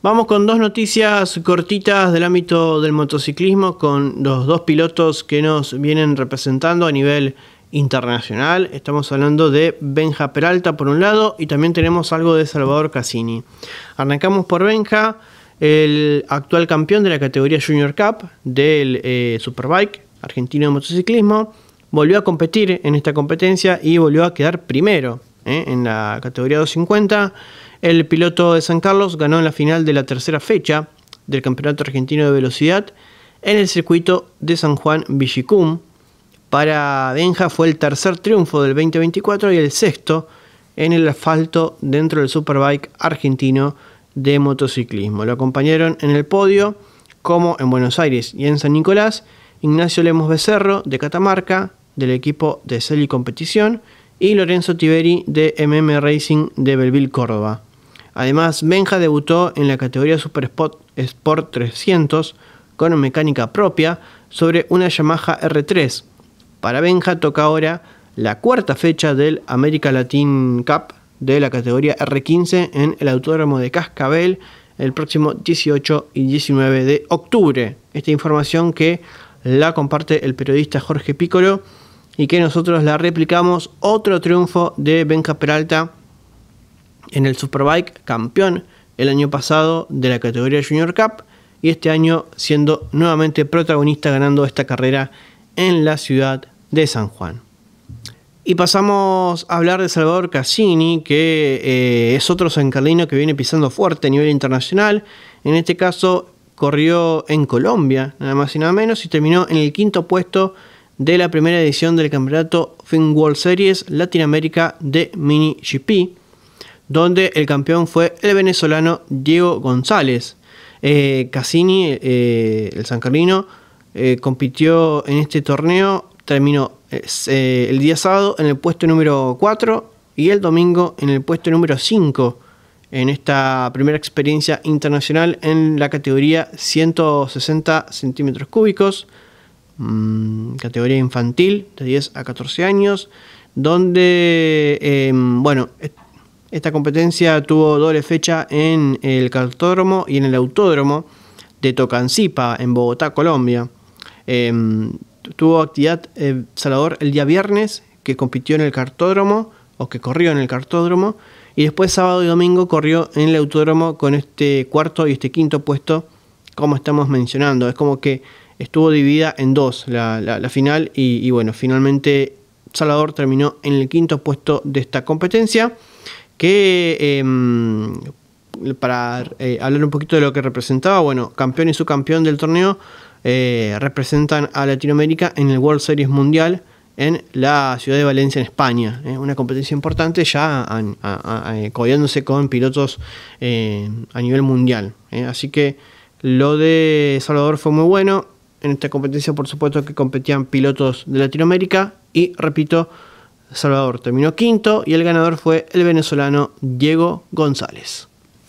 Vamos con dos noticias cortitas del ámbito del motociclismo, con los dos pilotos que nos vienen representando a nivel internacional. Estamos hablando de Benja Peralta por un lado y también tenemos algo de Salvador Cassini. Arrancamos por Benja, el actual campeón de la categoría Junior Cup del eh, Superbike argentino de motociclismo. Volvió a competir en esta competencia y volvió a quedar primero ¿eh? en la categoría 250. El piloto de San Carlos ganó en la final de la tercera fecha del Campeonato Argentino de Velocidad en el circuito de San Juan Villicum. Para Benja fue el tercer triunfo del 2024 y el sexto en el asfalto dentro del Superbike argentino de motociclismo. Lo acompañaron en el podio, como en Buenos Aires y en San Nicolás, Ignacio Lemos Becerro de Catamarca, del equipo de Celi Competición, y Lorenzo Tiberi de MM Racing de Belville, Córdoba. Además, Benja debutó en la categoría Super Spot Sport 300 con mecánica propia sobre una Yamaha R3. Para Benja toca ahora la cuarta fecha del América Latin Cup de la categoría R15 en el Autódromo de Cascabel el próximo 18 y 19 de octubre. Esta información que la comparte el periodista Jorge Pícolo y que nosotros la replicamos. Otro triunfo de Benja Peralta en el Superbike, campeón el año pasado de la categoría Junior Cup y este año siendo nuevamente protagonista ganando esta carrera en la ciudad de San Juan. Y pasamos a hablar de Salvador Cassini, que eh, es otro san Carlino que viene pisando fuerte a nivel internacional. En este caso corrió en Colombia, nada más y nada menos, y terminó en el quinto puesto de la primera edición del campeonato Fin World Series Latinoamérica de Mini GP, donde el campeón fue el venezolano Diego González. Eh, Cassini, eh, el San Carlino, eh, compitió en este torneo, terminó el día sábado en el puesto número 4 y el domingo en el puesto número 5 en esta primera experiencia internacional en la categoría 160 centímetros cúbicos. Mm, categoría infantil, de 10 a 14 años, donde, em, bueno, esta competencia tuvo doble fecha en el cartódromo y en el autódromo de Tocancipa, en Bogotá, Colombia. Em, tuvo actividad eh, Salvador el día viernes, que compitió en el cartódromo, o que corrió en el cartódromo, y después sábado y domingo corrió en el autódromo con este cuarto y este quinto puesto, como estamos mencionando. Es como que estuvo dividida en dos la, final y, bueno, finalmente Salvador terminó en el quinto puesto de esta competencia que em, para eh, hablar un poquito de lo que representaba, bueno, campeón y subcampeón del torneo eh, representan a Latinoamérica en el World Series Mundial en la ciudad de Valencia, en España. Eh, una competencia importante ya a, con pilotos a nivel mundial. así que lo de Salvador fue muy bueno. En esta competencia, por supuesto, que competían pilotos de Latinoamérica y, repito, Salvador terminó quinto y el ganador fue el venezolano Diego González.